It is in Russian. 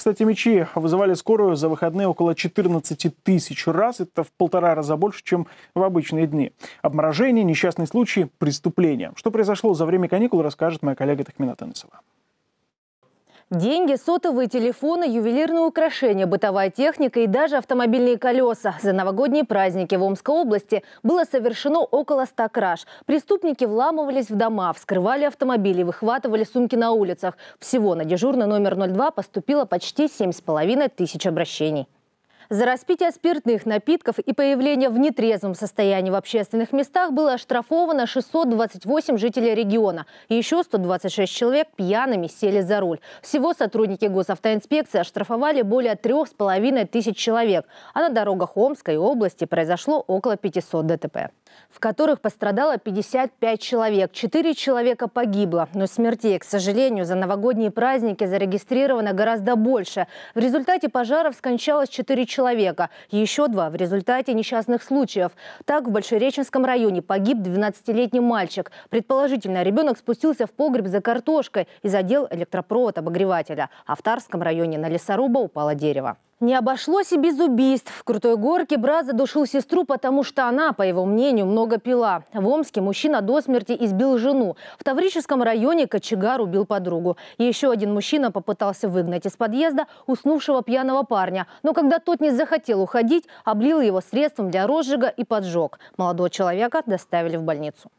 Кстати, мечи вызывали скорую за выходные около 14 тысяч раз. Это в полтора раза больше, чем в обычные дни. Обморожение, несчастные случаи, преступления. Что произошло за время каникул, расскажет моя коллега Тахмина Танысова. Деньги, сотовые телефоны, ювелирные украшения, бытовая техника и даже автомобильные колеса. За новогодние праздники в Омской области было совершено около 100 краж. Преступники вламывались в дома, вскрывали автомобили, выхватывали сумки на улицах. Всего на дежурный номер 02 поступило почти 7,5 тысяч обращений. За распитие спиртных напитков и появление в нетрезвом состоянии в общественных местах было оштрафовано 628 жителей региона. Еще 126 человек пьяными сели за руль. Всего сотрудники госавтоинспекции оштрафовали более 3,5 тысяч человек. А на дорогах Омской области произошло около 500 ДТП, в которых пострадало 55 человек. четыре человека погибло, но смертей, к сожалению, за новогодние праздники зарегистрировано гораздо больше. В результате пожаров скончалось 4 человека человека, еще два в результате несчастных случаев. Так, в Большереченском районе погиб 12-летний мальчик. Предположительно, ребенок спустился в погреб за картошкой и задел электропровод обогревателя. А в Тарском районе на лесоруба упало дерево. Не обошлось и без убийств. В Крутой Горке брат задушил сестру, потому что она, по его мнению, много пила. В Омске мужчина до смерти избил жену. В Таврическом районе кочегар убил подругу. Еще один мужчина попытался выгнать из подъезда уснувшего пьяного парня. Но когда тот не захотел уходить, облил его средством для розжига и поджег. Молодого человека доставили в больницу.